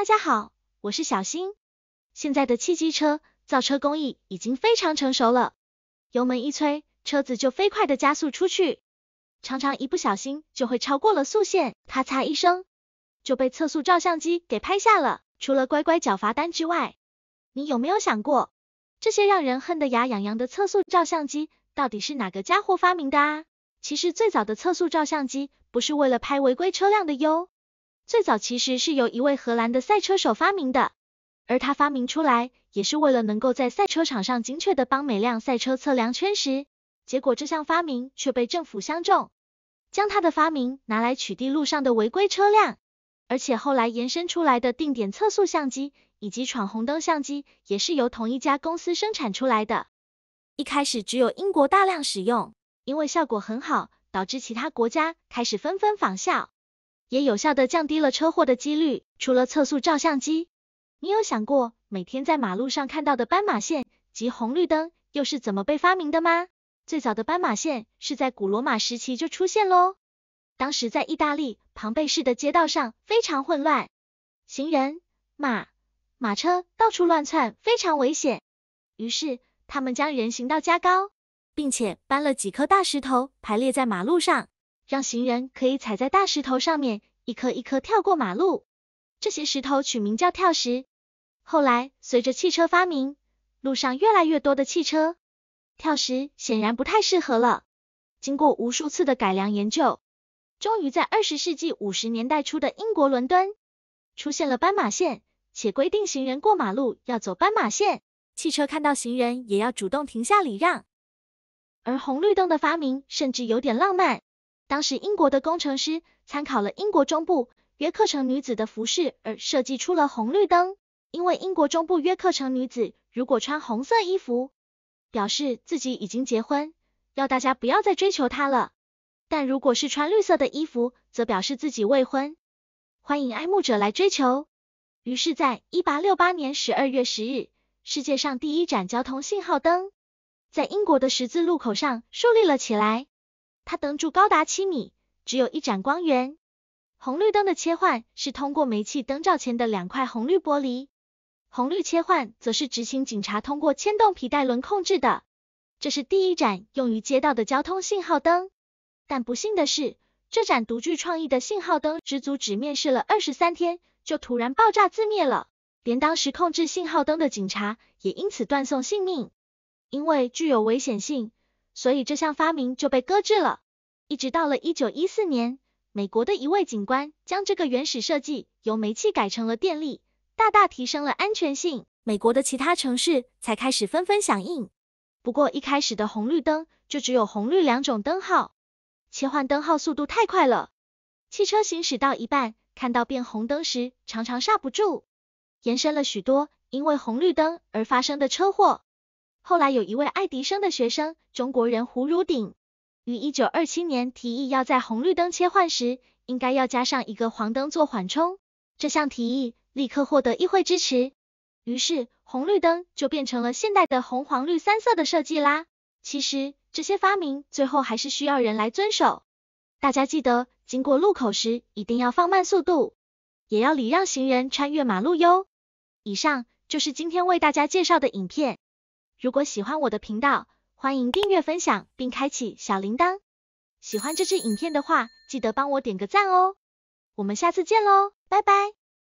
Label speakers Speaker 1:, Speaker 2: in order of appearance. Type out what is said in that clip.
Speaker 1: 大家好，我是小新。现在的汽机车造车工艺已经非常成熟了，油门一催，车子就飞快的加速出去，常常一不小心就会超过了速限，咔嚓一声就被测速照相机给拍下了。除了乖乖缴罚单之外，你有没有想过，这些让人恨得牙痒痒的测速照相机到底是哪个家伙发明的啊？其实最早的测速照相机不是为了拍违规车辆的哟。最早其实是由一位荷兰的赛车手发明的，而他发明出来也是为了能够在赛车场上精确的帮每辆赛车测量圈时，结果这项发明却被政府相中，将他的发明拿来取缔路上的违规车辆，而且后来延伸出来的定点测速相机以及闯红灯相机也是由同一家公司生产出来的。一开始只有英国大量使用，因为效果很好，导致其他国家开始纷纷仿效。也有效的降低了车祸的几率。除了测速照相机，你有想过每天在马路上看到的斑马线及红绿灯，又是怎么被发明的吗？最早的斑马线是在古罗马时期就出现喽。当时在意大利庞贝市的街道上非常混乱，行人、马、马车到处乱窜，非常危险。于是他们将人行道加高，并且搬了几颗大石头排列在马路上。让行人可以踩在大石头上面，一颗一颗跳过马路。这些石头取名叫跳石。后来随着汽车发明，路上越来越多的汽车，跳石显然不太适合了。经过无数次的改良研究，终于在二十世纪五十年代初的英国伦敦，出现了斑马线，且规定行人过马路要走斑马线，汽车看到行人也要主动停下礼让。而红绿灯的发明甚至有点浪漫。当时，英国的工程师参考了英国中部约克城女子的服饰而设计出了红绿灯。因为英国中部约克城女子如果穿红色衣服，表示自己已经结婚，要大家不要再追求她了；但如果是穿绿色的衣服，则表示自己未婚，欢迎爱慕者来追求。于是，在一八六八年十二月十日，世界上第一盏交通信号灯在英国的十字路口上树立了起来。它灯柱高达七米，只有一盏光源。红绿灯的切换是通过煤气灯罩前的两块红绿玻璃，红绿切换则是执勤警察通过牵动皮带轮控制的。这是第一盏用于街道的交通信号灯。但不幸的是，这盏独具创意的信号灯只足只面试了二十三天，就突然爆炸自灭了，连当时控制信号灯的警察也因此断送性命，因为具有危险性。所以这项发明就被搁置了，一直到了一九一四年，美国的一位警官将这个原始设计由煤气改成了电力，大大提升了安全性。美国的其他城市才开始纷纷响应。不过一开始的红绿灯就只有红绿两种灯号，切换灯号速度太快了，汽车行驶到一半看到变红灯时常常刹不住，延伸了许多因为红绿灯而发生的车祸。后来有一位爱迪生的学生，中国人胡汝鼎，于一九二七年提议要在红绿灯切换时，应该要加上一个黄灯做缓冲。这项提议立刻获得议会支持，于是红绿灯就变成了现代的红黄绿三色的设计啦。其实这些发明最后还是需要人来遵守，大家记得经过路口时一定要放慢速度，也要礼让行人穿越马路哟。以上就是今天为大家介绍的影片。如果喜欢我的频道，欢迎订阅、分享并开启小铃铛。喜欢这支影片的话，记得帮我点个赞哦。我们下次见喽，拜拜。